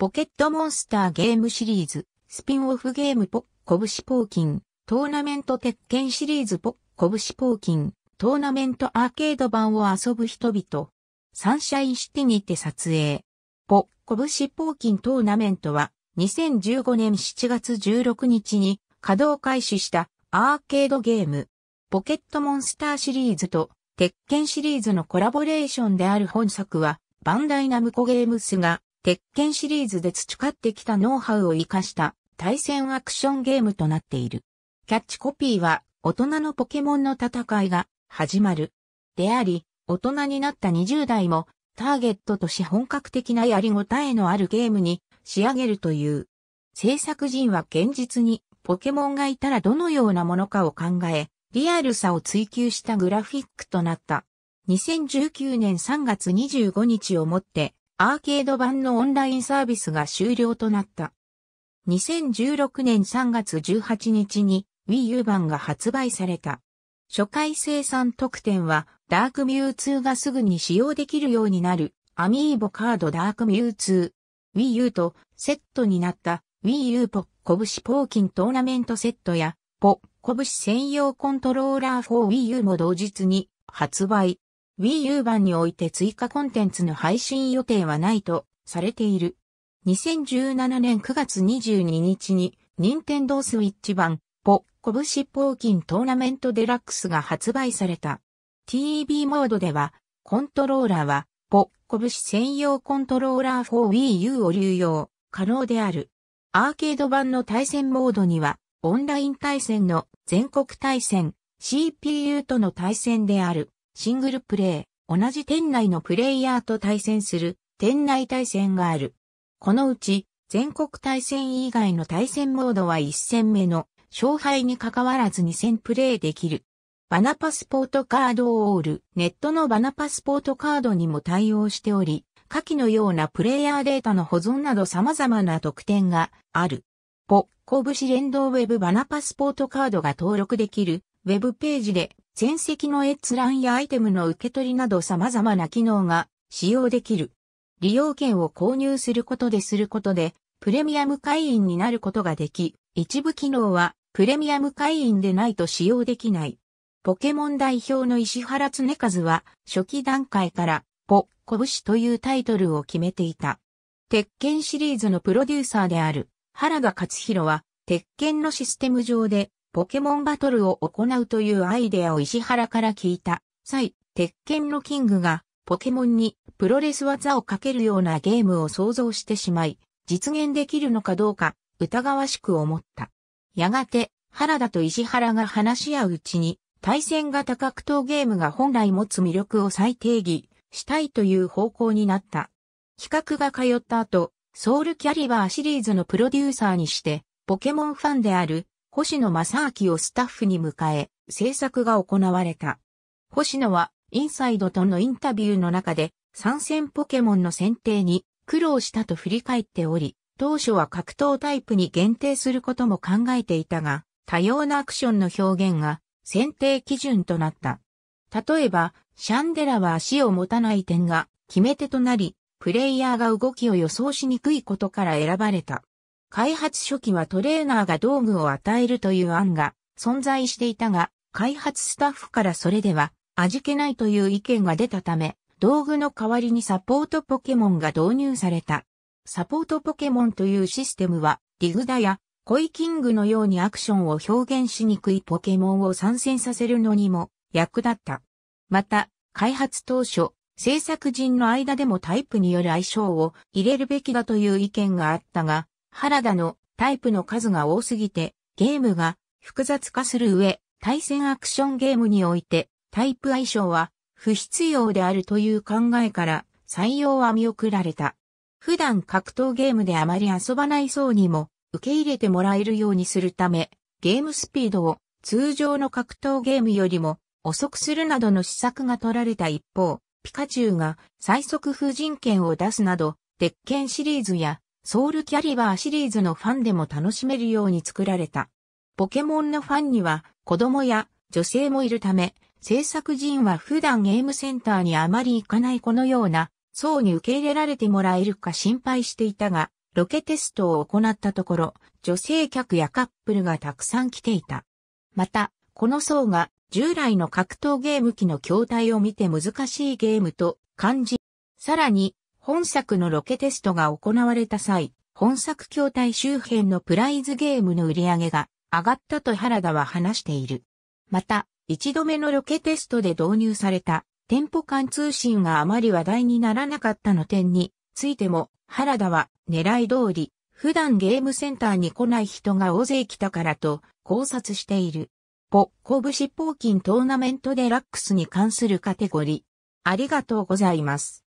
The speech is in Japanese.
ポケットモンスターゲームシリーズ、スピンオフゲームポッ、シポーキン、トーナメント鉄拳シリーズポッ、シポーキン、トーナメントアーケード版を遊ぶ人々。サンシャインシティにて撮影。ポッ、シポーキントーナメントは、2015年7月16日に稼働開始したアーケードゲーム。ポケットモンスターシリーズと鉄拳シリーズのコラボレーションである本作はバンダイナムコゲームスが鉄拳シリーズで培ってきたノウハウを活かした対戦アクションゲームとなっている。キャッチコピーは、大人のポケモンの戦いが始まる。であり、大人になった20代もターゲットとし本格的なやりごたえのあるゲームに仕上げるという。制作陣は現実にポケモンがいたらどのようなものかを考え、リアルさを追求したグラフィックとなった。2019年3月25日をもってアーケード版のオンラインサービスが終了となった。2016年3月18日に Wii U 版が発売された。初回生産特典はダークミュウツーがすぐに使用できるようになるアミーボカードダークミュウツー。Wii U とセットになった Wii U ポッコブシポーキントーナメントセットやポッコブシ専用コントローラー 4Wii U も同日に発売。Wii U 版において追加コンテンツの配信予定はないとされている。2017年9月22日に、任天堂スイッチ版、ポッコブシッポーキントーナメントデラックスが発売された。TEB モードでは、コントローラーは、ポッコブシ専用コントローラー 4Wii U を流用、可能である。アーケード版の対戦モードには、オンライン対戦の全国対戦、CPU との対戦である。シングルプレイ、同じ店内のプレイヤーと対戦する店内対戦がある。このうち、全国対戦以外の対戦モードは1戦目の勝敗に関わらず2戦プレイできる。バナパスポートカードオール、ネットのバナパスポートカードにも対応しており、下記のようなプレイヤーデータの保存など様々な特典がある。5、神節連動ウェブバナパスポートカードが登録できるウェブページで全席の閲覧やアイテムの受け取りなど様々な機能が使用できる。利用券を購入することですることで、プレミアム会員になることができ、一部機能はプレミアム会員でないと使用できない。ポケモン代表の石原恒和は初期段階からポ、拳というタイトルを決めていた。鉄拳シリーズのプロデューサーである原田勝弘は鉄拳のシステム上でポケモンバトルを行うというアイデアを石原から聞いた際、鉄拳のキングがポケモンにプロレス技をかけるようなゲームを想像してしまい、実現できるのかどうか疑わしく思った。やがて原田と石原が話し合ううちに対戦型格闘ゲームが本来持つ魅力を再定義したいという方向になった。企画が通った後、ソウルキャリバーシリーズのプロデューサーにして、ポケモンファンである星野正明をスタッフに迎え、制作が行われた。星野は、インサイドとのインタビューの中で、参戦ポケモンの選定に苦労したと振り返っており、当初は格闘タイプに限定することも考えていたが、多様なアクションの表現が選定基準となった。例えば、シャンデラは足を持たない点が決め手となり、プレイヤーが動きを予想しにくいことから選ばれた。開発初期はトレーナーが道具を与えるという案が存在していたが、開発スタッフからそれでは味気ないという意見が出たため、道具の代わりにサポートポケモンが導入された。サポートポケモンというシステムは、ディグダやコイキングのようにアクションを表現しにくいポケモンを参戦させるのにも役立った。また、開発当初、制作人の間でもタイプによる相性を入れるべきだという意見があったが、原田のタイプの数が多すぎて、ゲームが複雑化する上、対戦アクションゲームにおいて、タイプ相性は不必要であるという考えから採用は見送られた。普段格闘ゲームであまり遊ばない層にも受け入れてもらえるようにするため、ゲームスピードを通常の格闘ゲームよりも遅くするなどの施策が取られた一方、ピカチュウが最速風人権を出すなど、鉄拳シリーズやソウルキャリバーシリーズのファンでも楽しめるように作られた。ポケモンのファンには子供や女性もいるため、制作人は普段ゲームセンターにあまり行かないこのような層に受け入れられてもらえるか心配していたが、ロケテストを行ったところ、女性客やカップルがたくさん来ていた。また、この層が従来の格闘ゲーム機の筐体を見て難しいゲームと感じ、さらに本作のロケテストが行われた際、本作筐体周辺のプライズゲームの売り上げが上がったと原田は話している。また、一度目のロケテストで導入された店舗間通信があまり話題にならなかったの点についても原田は狙い通り普段ゲームセンターに来ない人が大勢来たからと考察している。ポッコブシポーキントーナメントデラックスに関するカテゴリー。ありがとうございます。